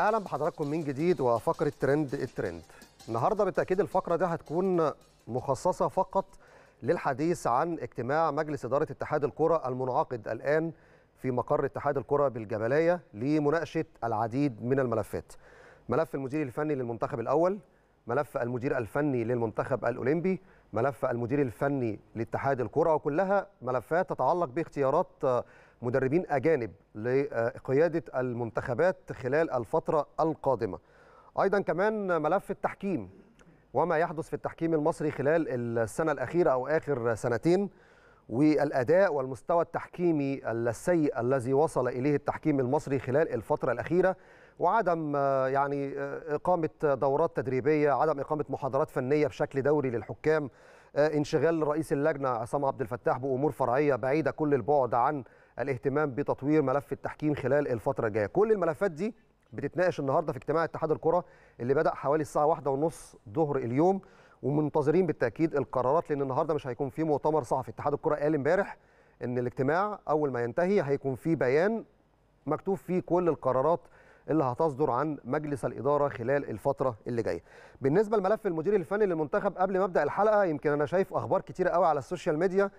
اهلا بحضراتكم من جديد وفقره ترند الترند النهارده بالتاكيد الفقره دي هتكون مخصصه فقط للحديث عن اجتماع مجلس اداره اتحاد الكره المنعقد الان في مقر اتحاد الكره بالجبليه لمناقشه العديد من الملفات ملف المدير الفني للمنتخب الاول ملف المدير الفني للمنتخب الاولمبي ملف المدير الفني لاتحاد الكره وكلها ملفات تتعلق باختيارات مدربين اجانب لقياده المنتخبات خلال الفتره القادمه ايضا كمان ملف التحكيم وما يحدث في التحكيم المصري خلال السنه الاخيره او اخر سنتين والأداء والمستوى التحكيمي السيء الذي وصل إليه التحكيم المصري خلال الفترة الأخيرة وعدم آه، يعني آه، إقامة دورات تدريبية عدم إقامة محاضرات فنية بشكل دوري للحكام آه، انشغال رئيس اللجنة عصام عبد الفتاح بأمور فرعية بعيدة كل البعد عن الاهتمام بتطوير ملف التحكيم خلال الفترة الجاية كل الملفات دي بتتناقش النهاردة في اجتماع اتحاد الكرة اللي بدأ حوالي الساعة واحدة ونص ظهر اليوم ومنتظرين بالتاكيد القرارات لان النهارده مش هيكون في مؤتمر صحفي اتحاد الكره قال امبارح ان الاجتماع اول ما ينتهي هيكون في بيان مكتوب فيه كل القرارات اللي هتصدر عن مجلس الاداره خلال الفتره اللي جايه. بالنسبه لملف المدير الفني للمنتخب قبل ما ابدا الحلقه يمكن انا شايف اخبار كتيره قوي على السوشيال ميديا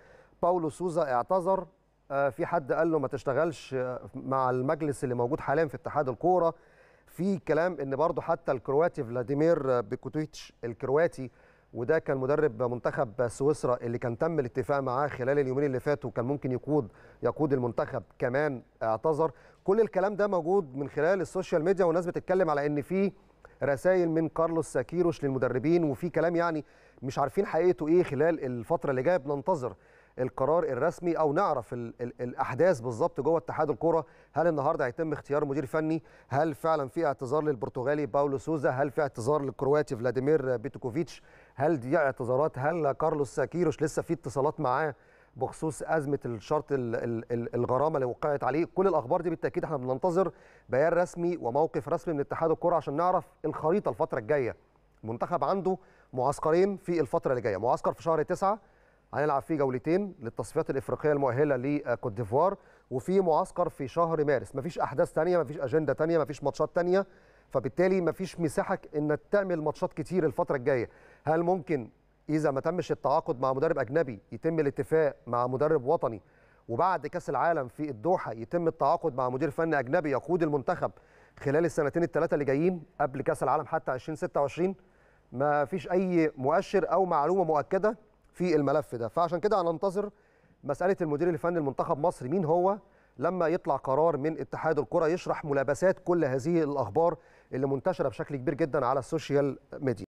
باولو سوزا اعتذر آه، في حد قال له ما تشتغلش آه، مع المجلس اللي موجود حاليا في اتحاد الكوره في كلام ان برضه حتى الكرواتي فلاديمير بيكوتيتش الكرواتي وده كان مدرب منتخب سويسرا اللي كان تم الاتفاق معاه خلال اليومين اللي فاتوا وكان ممكن يقود يقود المنتخب كمان اعتذر كل الكلام ده موجود من خلال السوشيال ميديا والناس بتتكلم على ان في رسائل من كارلوس ساكيروش للمدربين وفي كلام يعني مش عارفين حقيقته ايه خلال الفتره اللي جايه بننتظر القرار الرسمي او نعرف الـ الـ الاحداث بالظبط جوه اتحاد الكوره هل النهارده هيتم اختيار مدير فني هل فعلا في اعتذار للبرتغالي باولو سوزا هل في اعتذار للكرواتي فلاديمير بيتوكوفيتش هل دي اعتذارات هل كارلوس ساكيروش لسه في اتصالات معاه بخصوص ازمه الشرط الغرامه اللي وقعت عليه كل الاخبار دي بالتاكيد احنا بننتظر بيان رسمي وموقف رسمي من اتحاد الكره عشان نعرف الخريطه الفتره الجايه المنتخب عنده معسكرين في الفتره اللي جايه معسكر في شهر 9 هنلعب فيه جولتين للتصفيات الافريقيه المؤهله لكوت ديفوار وفي معسكر في شهر مارس مفيش احداث ثانيه مفيش اجنده ثانيه مفيش ماتشات ثانيه فبالتالي مفيش مساحه انك تعمل ماتشات كتير الفتره الجايه هل ممكن اذا ما تمش التعاقد مع مدرب اجنبي يتم الاتفاق مع مدرب وطني وبعد كاس العالم في الدوحه يتم التعاقد مع مدير فني اجنبي يقود المنتخب خلال السنتين الثلاثه اللي جايين قبل كاس العالم حتى 2026 ما فيش اي مؤشر او معلومه مؤكده في الملف ده فعشان كده هننتظر مساله المدير الفني لمنتخب مصر مين هو لما يطلع قرار من اتحاد الكره يشرح ملابسات كل هذه الاخبار اللي منتشره بشكل كبير جدا على السوشيال ميديا